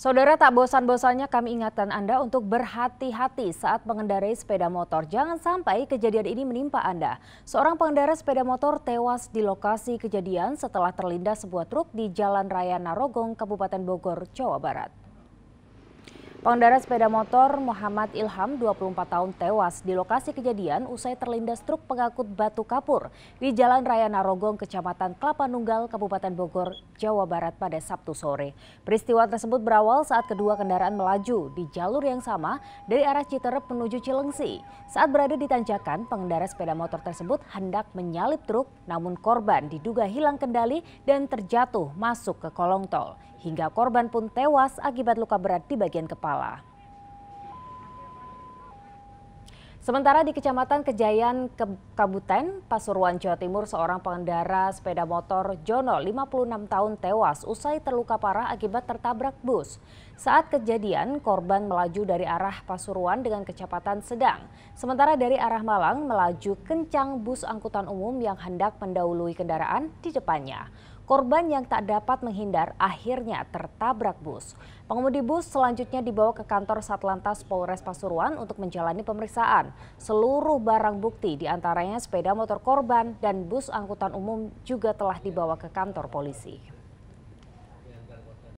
Saudara tak bosan-bosannya kami ingatkan Anda untuk berhati-hati saat mengendarai sepeda motor. Jangan sampai kejadian ini menimpa Anda. Seorang pengendara sepeda motor tewas di lokasi kejadian setelah terlindas sebuah truk di Jalan Raya Narogong, Kabupaten Bogor, Jawa Barat. Pengendara sepeda motor Muhammad Ilham, 24 tahun tewas di lokasi kejadian usai terlindas truk pengangkut batu kapur di Jalan Raya Narogong, Kecamatan Kelapa Nunggal, Kabupaten Bogor, Jawa Barat pada Sabtu sore. Peristiwa tersebut berawal saat kedua kendaraan melaju di jalur yang sama dari arah Citerep menuju Cilengsi. Saat berada di tanjakan, pengendara sepeda motor tersebut hendak menyalip truk, namun korban diduga hilang kendali dan terjatuh masuk ke kolong tol. Hingga korban pun tewas akibat luka berat di bagian kepala kepala. Sementara di Kecamatan Kejayan, Kabupaten Pasuruan, Jawa Timur, seorang pengendara sepeda motor Jono, 56 tahun, tewas usai terluka parah akibat tertabrak bus. Saat kejadian, korban melaju dari arah Pasuruan dengan kecepatan sedang. Sementara dari arah Malang melaju kencang bus angkutan umum yang hendak mendahului kendaraan di depannya. Korban yang tak dapat menghindar akhirnya tertabrak bus. Pengemudi bus selanjutnya dibawa ke kantor Satlantas Polres Pasuruan untuk menjalani pemeriksaan. Seluruh barang bukti diantaranya sepeda motor korban dan bus angkutan umum juga telah dibawa ke kantor polisi.